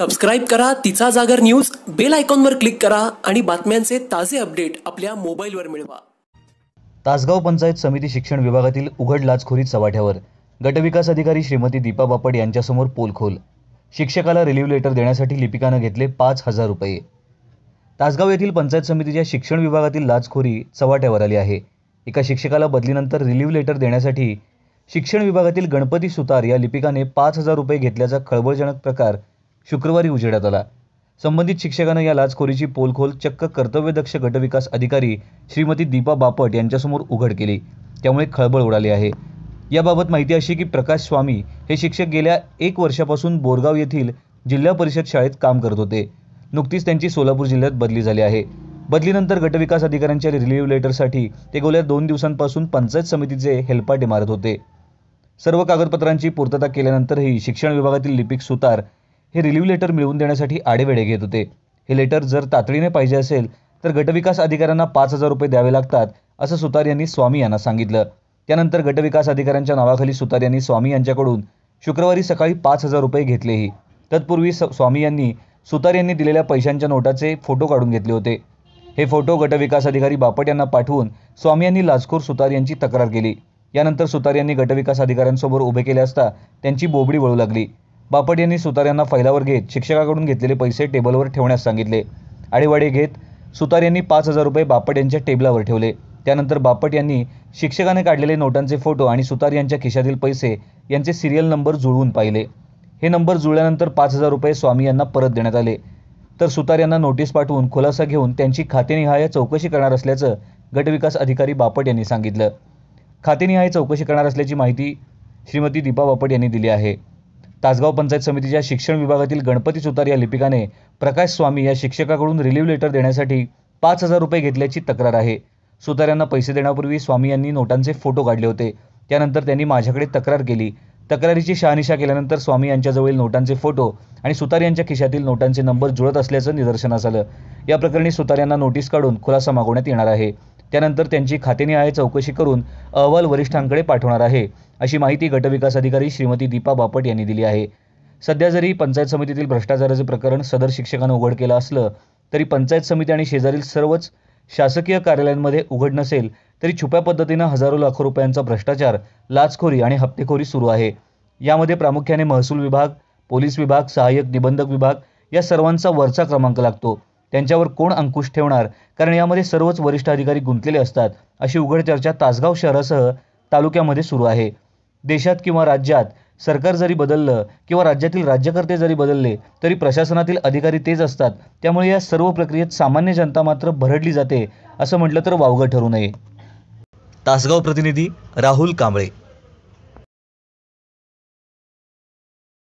subscribe करा तिचा जागर न्यूज बेल आयकॉनवर क्लिक करा आणि बातम्यांचे ताजे अपडेट आपल्या मोबाईलवर मिळवा तासगाव पंचायत समिती शिक्षण विभागातील उघड लाचखोरीत चव्हाट्यावर गटविकास अधिकारी श्रीमती दीपा बापट यांच्यासमोर पोलखोल शिक्षकाला रिलीव्ह लेटर देण्यासाठी लिपिकानं घेतले पाच हजार रुपये तासगाव येथील पंचायत समितीच्या शिक्षण विभागातील लाचखोरी चवाट्यावर आली आहे एका शिक्षकाला बदलीनंतर रिलीव्ह लेटर देण्यासाठी शिक्षण विभागातील गणपती सुतार या लिपिकाने पाच हजार रुपये घेतल्याचा खळबळजनक प्रकार शुक्रवारी उजेडात आला संबंधित शिक्षकानं या लाचखोरीची पोलखोल चक्क कर्तव्यदक्ष गटविकास अधिकारी श्रीमती दीपा बापट यांच्यासमोर उघड केली त्यामुळे खळबळ उडाली आहे याबाबत माहिती अशी की प्रकाश स्वामी हे शिक्षक गेल्या एक वर्षापासून बोरगाव येथील जिल्हा परिषद शाळेत काम करत होते नुकतीच त्यांची सोलापूर जिल्ह्यात बदली झाली आहे बदलीनंतर गटविकास अधिकाऱ्यांच्या रिलीव्ह लेटरसाठी ते गेल्या दोन दिवसांपासून पंचायत समितीचे हेल्पाटे मारत होते सर्व कागदपत्रांची पूर्तता केल्यानंतरही शिक्षण विभागातील लिपिक सुतार हे रिलीव्ह लेटर मिळवून देण्यासाठी आडेवेडे घेत होते हे लेटर जर तातडीने पाहिजे असेल तर गटविकास अधिकाऱ्यांना पाच हजार रुपये द्यावे लागतात असं सुतार यांनी स्वामी यांना सांगितलं त्यानंतर गटविकास अधिकाऱ्यांच्या नावाखाली सुतार यांनी स्वामी यांच्याकडून शुक्रवारी सकाळी पाच हजार रुपये घेतलेही तत्पूर्वी स्वामी यांनी सुतार यांनी दिलेल्या पैशांच्या नोटाचे फोटो काढून घेतले होते हे फोटो गटविकास अधिकारी बापट यांना पाठवून स्वामी यांनी लाचखोर सुतार यांची तक्रार केली यानंतर सुतार यांनी गटविकास अधिकाऱ्यांसमोर उभे केले असता त्यांची बोबडी वळू लागली बापट यांनी सुतार यांना फैलावर घेत शिक्षकाकडून घेतलेले पैसे टेबलवर ठेवण्यास सांगितले आडेवाडे घेत सुतार यांनी पाच हजार रुपये बापट यांच्या टेबलावर ठेवले त्यानंतर बापट यांनी शिक्षकाने काढलेले नोटांचे फोटो आणि सुतार यांच्या खिशातील पैसे यांचे सिरियल नंबर जुळवून पाहिले हे नंबर जुळल्यानंतर पाच हजार रुपये स्वामी यांना परत देण्यात आले तर सुतार यांना नोटीस पाठवून खुलासा घेऊन त्यांची खातेनिहाय चौकशी करणार असल्याचं गटविकास अधिकारी बापट यांनी सांगितलं खातेनिहाय चौकशी करणार असल्याची माहिती श्रीमती दीपा बापट यांनी दिली आहे तासगाव पंचायत समितीच्या शिक्षण विभागातील गणपती सुतार या लिपिकाने प्रकाश स्वामी या शिक्षकाकडून रिलीव्ह लेटर देण्यासाठी पाच हजार रुपये घेतल्याची तक्रार आहे सुताऱ्यांना पैसे देण्यापूर्वी स्वामी यांनी नोटांचे फोटो काढले होते त्यानंतर त्यांनी माझ्याकडे तक्रार केली तक्रारीची शहानिशा केल्यानंतर स्वामी यांच्याजवळील नोटांचे फोटो आणि सुतार यांच्या खिशातील नोटांचे नंबर जुळत असल्याचं निदर्शनास आलं या प्रकरणी सुतार यांना नोटीस काढून खुलासा मागवण्यात येणार आहे त्यानंतर त्यांची खातेनिहाय चौकशी करून अहवाल वरिष्ठांकडे पाठवणार आहे अशी माहिती गटविकास अधिकारी श्रीमती दीपा बापट यांनी दिली आहे सध्या जरी पंचायत समितीतील भ्रष्टाचाराचे प्रकरण सदर शिक्षकांना उघड केलं असलं तरी पंचायत समिती आणि शेजारील सर्वच शासकीय कार्यालयांमध्ये उघड नसेल तरी छुप्या पद्धतीनं हजारो लाखो रुपयांचा भ्रष्टाचार लाचखोरी आणि हप्तेखोरी सुरू आहे यामध्ये प्रामुख्याने महसूल विभाग पोलीस विभाग सहाय्यक निबंधक विभाग या सर्वांचा वरचा क्रमांक लागतो त्यांच्यावर कोण अंकुश ठेवणार कारण यामध्ये सर्वच वरिष्ठ अधिकारी गुंतलेले असतात अशी उघड चर्चा तासगाव शहरासह तालुक्यामध्ये सुरू आहे देशात किंवा राज्यात सरकार जरी बदललं किंवा राज्यातील राज्यकर्ते जरी बदलले तरी प्रशासनातील अधिकारी तेच असतात त्यामुळे या सर्व प्रक्रियेत सामान्य जनता मात्र भरडली जाते असं म्हटलं तर वावगं ठरू नये तासगाव प्रतिनिधी राहुल कांबळे